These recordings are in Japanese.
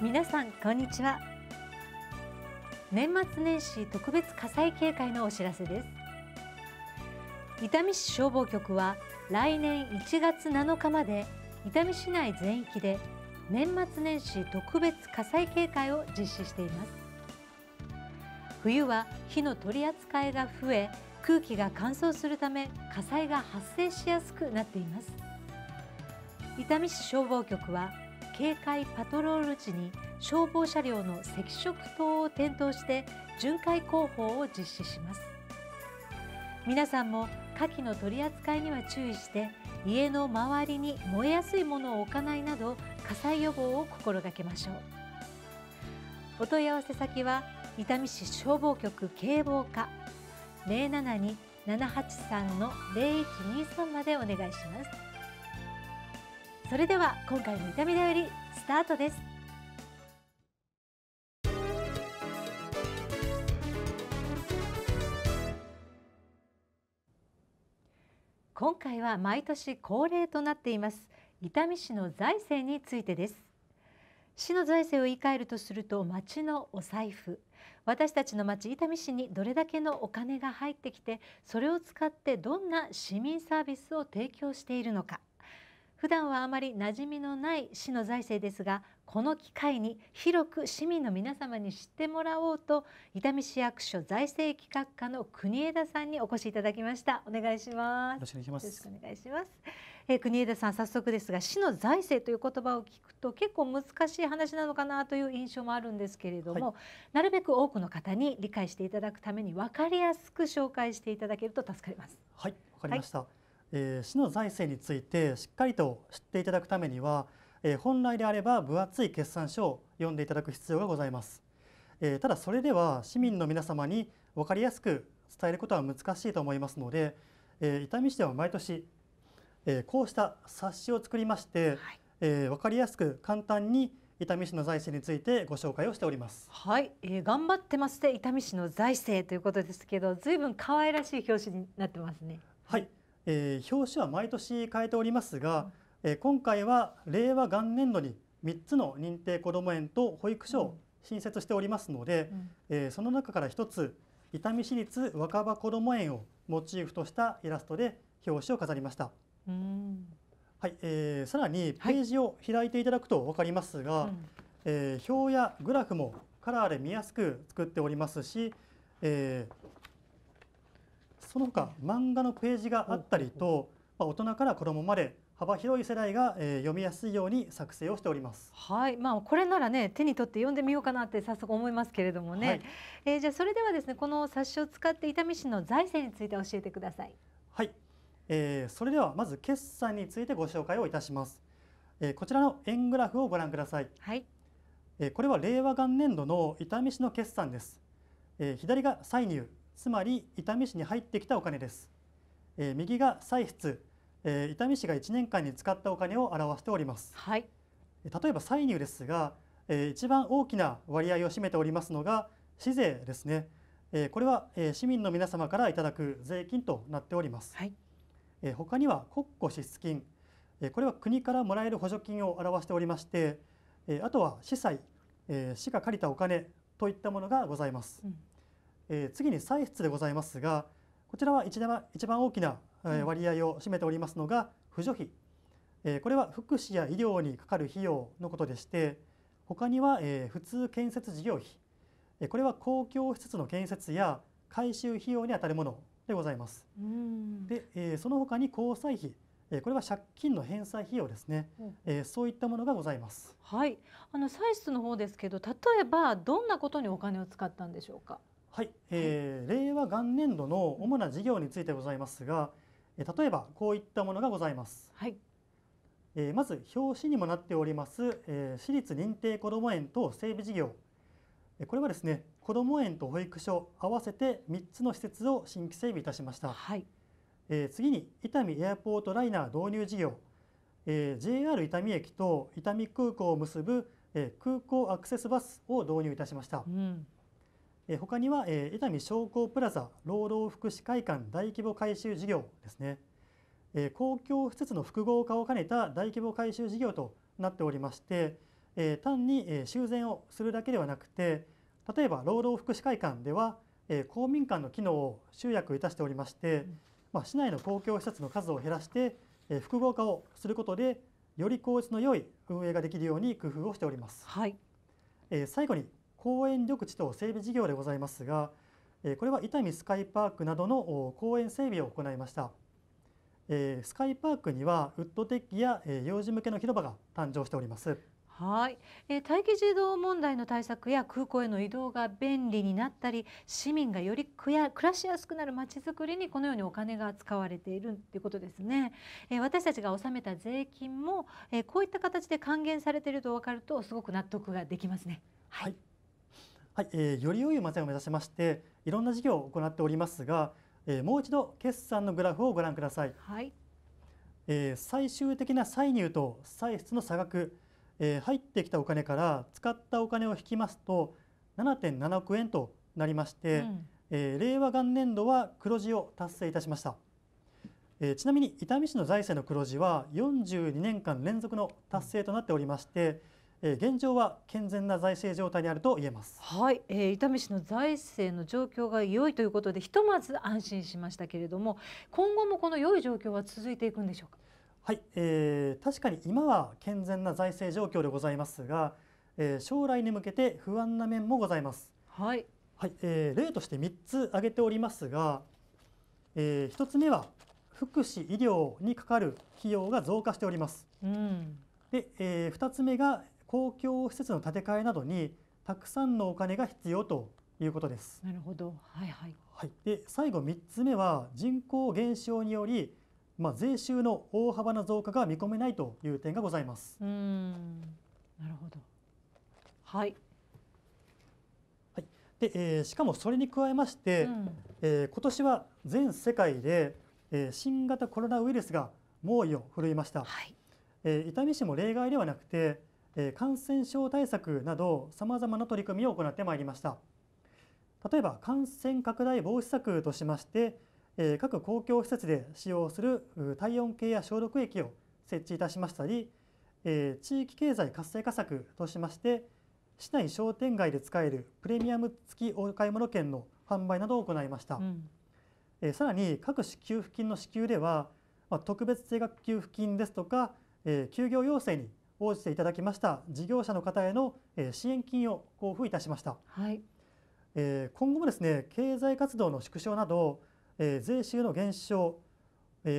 皆さんこんにちは年末年始特別火災警戒のお知らせです伊丹市消防局は来年1月7日まで伊丹市内全域で年末年始特別火災警戒を実施しています冬は火の取り扱いが増え空気が乾燥するため火災が発生しやすくなっています伊丹市消防局は警戒パトロール時に消防車両の赤色灯を点灯して巡回広報を実施します皆さんも火器の取り扱いには注意して家の周りに燃えやすいものを置かないなど火災予防を心がけましょうお問い合わせ先は伊丹市消防局警防課072-783-0123までお願いしますそれでは今回の痛みだよりスタートです今回は毎年恒例となっています伊丹市の財政についてです市の財政を言い換えるとすると町のお財布私たちの町伊丹市にどれだけのお金が入ってきてそれを使ってどんな市民サービスを提供しているのか普段はあまり馴染みのない市の財政ですがこの機会に広く市民の皆様に知ってもらおうと伊丹市役所財政企画課の国枝さんにお越しいただきましたお願いしますよろしくお願いしますえ国枝さん早速ですが市の財政という言葉を聞くと結構難しい話なのかなという印象もあるんですけれども、はい、なるべく多くの方に理解していただくために分かりやすく紹介していただけると助かりますはいわかりました、はいえー、市の財政についてしっかりと知っていただくためには、えー、本来であれば分厚い決算書を読んでいただく必要がございます、えー、ただそれでは市民の皆様に分かりやすく伝えることは難しいと思いますので、えー、伊丹市では毎年、えー、こうした冊子を作りまして、はい、えー、分かりやすく簡単に伊丹市の財政についてご紹介をしておりますはい、えー、頑張ってますで伊丹市の財政ということですけどずいぶん可愛らしい表紙になってますねはいえー、表紙は毎年変えておりますが、えー、今回は令和元年度に3つの認定こども園と保育所を新設しておりますので、うん、えー、その中から1つ伊丹市立若葉こども園をモチーフとしたイラストで表紙を飾りました。うんはいえー、さらにページを開いていただくと分かりますが、はいうん、えー、表やグラフもカラーで見やすく作っておりますし、えー、その他漫画のページがあったりと、まあ、大人から子どもまで幅広い世代が、えー、読みやすいように作成をしております。はい、まあこれならね手に取って読んでみようかなって早速思いますけれどもね。はい、えー、じゃあそれではですねこの冊子を使って伊丹市の財政について教えてください。はい、えー、それではまず決算についてご紹介をいたします。えー、こちらの円グラフをご覧ください。はい。えー、これは令和元年度の伊丹市の決算です。えー、左が歳入、つまり伊丹市に入ってきたお金です、えー、右が歳出、えー、伊丹市が1年間に使ったお金を表しております、はい、例えば歳入ですが、えー、一番大きな割合を占めておりますのが市税ですね、えー、これは、えー、市民の皆様からいただく税金となっております、はい、えー、他には国庫支出金、えー、これは国からもらえる補助金を表しておりまして、えー、あとは司祭、えー、市が借りたお金といったものがございます、うんえー、次に歳出でございますがこちらは一番一番大きな割合を占めておりますのが扶助費、えー、これは福祉や医療にかかる費用のことでして他には、えー、普通建設事業費、えー、これは公共施設の建設や改修費用にあたるものでございます。で、えー、その他に交際費これは借金の返済費用ですね、うん、えー、そういったものがございます。はい、あの歳出の方ですけど、例えばどんなことにお金を使ったんでしょうか。はい、えー、令和元年度の主な事業についてございますが、え例えばこういったものがございます。はい、えー、まず表紙にもなっております、えー、私立認定こども園等整備事業。えこれはですね、こども園と保育所合わせて3つの施設を新規整備いたしました。はい、えー、次に伊丹エアポートライナー導入事業、えー、JR 伊丹駅と伊丹空港を結ぶ、えー、空港アクセスバスを導入いたしました。うん他には、えー、伊丹商工プラザ労働福祉会館大規模改修事業ですね、えー、公共施設の複合化を兼ねた大規模改修事業となっておりまして、えー、単に、えー、修繕をするだけではなくて例えば労働福祉会館では、えー、公民館の機能を集約いたしておりまして、まあ、市内の公共施設の数を減らして、えー、複合化をすることでより効率の良い運営ができるように工夫をしております。はいえー、最後に公園緑地等整備事業でございますがこれは伊丹スカイパークなどの公園整備を行いましたスカイパークにはウッドデッキや幼児向けの広場が誕生しておりますはい、え待機児童問題の対策や空港への移動が便利になったり市民がより暮らしやすくなるまちづくりにこのようにお金が使われているということですね、え私たちが納めた税金も、えこういった形で還元されていると分かるとすごく納得ができますね。はい、はいはい、えー、より良い町を目指しましていろんな事業を行っておりますが、えー、もう一度決算のグラフをご覧ください、はい、えー、最終的な歳入と歳出の差額、えー、入ってきたお金から使ったお金を引きますと7.7億円となりまして、うん、えー、令和元年度は黒字を達成いたしました、えー、ちなみに伊丹市の財政の黒字は42年間連続の達成となっておりまして、うん現状は健全な財政状態にあると言えます。はい、えー、伊丹市の財政の状況が良いということでひとまず安心しましたけれども、今後もこの良い状況は続いていくんでしょうか。はい、えー、確かに今は健全な財政状況でございますが、えー、将来に向けて不安な面もございます。はい。はい、えー、例として三つ挙げておりますが、えー、つ目は福祉医療にかかる費用が増加しております。うん。で、えー、2つ目が公共施設の建て替えなどにたくさんのお金が必要ということです。なるほど、はいはい。はい、で最後三つ目は人口減少により、まあ、税収の大幅な増加が見込めないという点がございます。うんなるほど、はい、はいでえー、しかもそれに加えまして、うん、えー、今年は全世界で、えー、新型コロナウイルスが猛威を振るいました、はいえー、伊丹市も例外ではなくて感染症対策などさまざまな取り組みを行ってまいりました例えば感染拡大防止策としまして各公共施設で使用する体温計や消毒液を設置いたしましたり地域経済活性化策としまして市内商店街で使えるプレミアム付きお買い物券の販売などを行いました、うん、えさらに各種給付金の支給では、ま特別定額給付金ですとか、え休業要請に応じていただきました事業者の方への支援金を交付いたしました、はい、今後もですね経済活動の縮小など税収の減少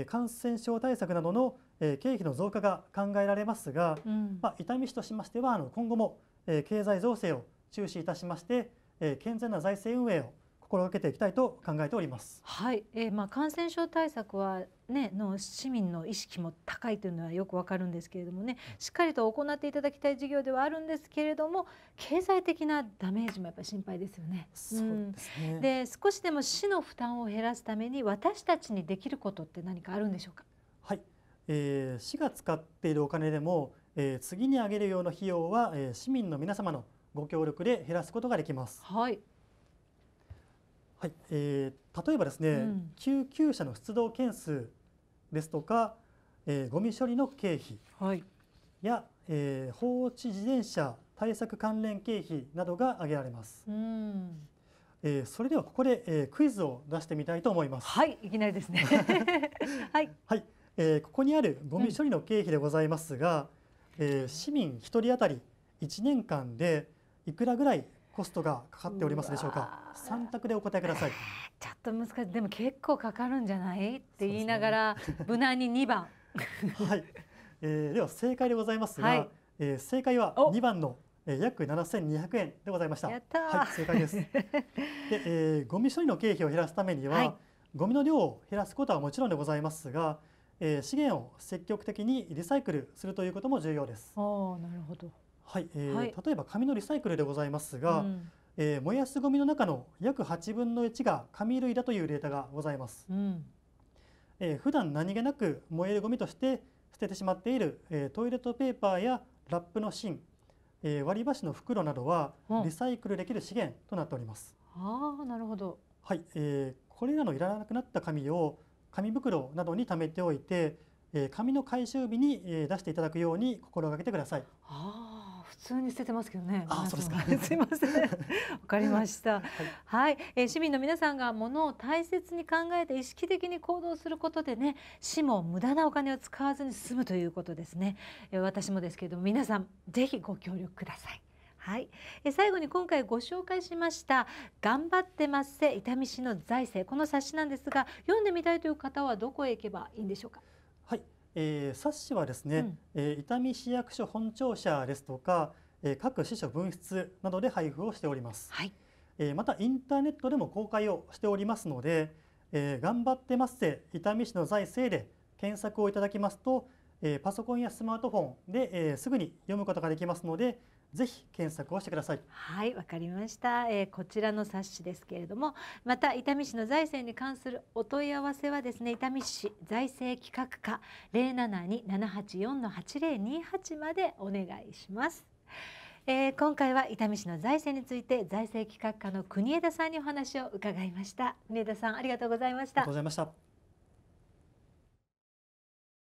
感染症対策などの経費の増加が考えられますが、うん、まあ、痛み市としましては今後も経済情勢を注視いたしまして健全な財政運営を心がけていきたいと考えております。はい、えー、まあ感染症対策はねの市民の意識も高いというのはよくわかるんですけれどもね、しっかりと行っていただきたい事業ではあるんですけれども、経済的なダメージもやっぱり心配ですよね。そうですね。うん、で少しでも市の負担を減らすために私たちにできることって何かあるんでしょうか。はい、えー、市が使っているお金でも、えー、次に上げるような費用は、えー、市民の皆様のご協力で減らすことができます。はい。はい、えー、例えばですね、うん、救急車の出動件数ですとか、えー、ゴミ処理の経費や、はい、えー、放置自転車対策関連経費などが挙げられます。うん、えー、それではここで、えー、クイズを出してみたいと思います。はい、いきなりですね。はい。はい、えー、ここにあるゴミ処理の経費でございますが、うん、えー、市民一人当たり一年間でいくらぐらいコストがかかっておりますでしょうか三択でお答えください、ちょっと難しいでも結構かかるんじゃないって言いながら、ね、無難に2番 はい、えー、では正解でございますが、はい、えー、正解は2番のえ約七千二百円でございました。はい、正解です。で、えー、ゴミ処理の経費を減らすためには、はい、ゴミの量を減らすことはもちろんでございますが、えー、資源を積極的にリサイクルするということも重要です。ああ、なるほど。はい、えー、はい、例えば紙のリサイクルでございますが、うん、えー、燃やすごみの中の約8分の1が紙類だというデータがございます、うん、えー、普段何気なく燃えるごみとして捨ててしまっている、えー、トイレットペーパーやラップの芯、えー、割り箸の袋などはリサイクルできる資源となっております、うん、あなるほどはい、えー、これらのいらなくなった紙を紙袋などに貯めておいて、えー、紙の回収日に出していただくように心がけてくださいあ普通に捨ててますけどね。あ、そうですか。すいません。わかりました。はい、はい、えー、市民の皆さんが物を大切に考えて意識的に行動することでね、市も無駄なお金を使わずに済むということですね。えー、私もですけれども、皆さんぜひご協力ください。はい、え最後に今回ご紹介しました「頑張ってますせ伊丹市の財政」この冊子なんですが読んでみたいという方はどこへ行けばいいんでしょうかえー、冊子はですね、うん、えー、伊丹市役所本庁舎ですとか、えー、各支所分室などで配布をしております、はい、えー、またインターネットでも公開をしておりますので、えー、頑張ってますせ伊丹市の財政で検索をいただきますと、えー、パソコンやスマートフォンで、えー、すぐに読むことができますのでぜひ検索をしてくださいはいわかりました、えー、こちらの冊子ですけれどもまた伊丹市の財政に関するお問い合わせはですね伊丹市財政企画課072-784-8028までお願いしますえー、今回は伊丹市の財政について財政企画課の国枝さんにお話を伺いました国枝さんありがとうございましたありがとうございました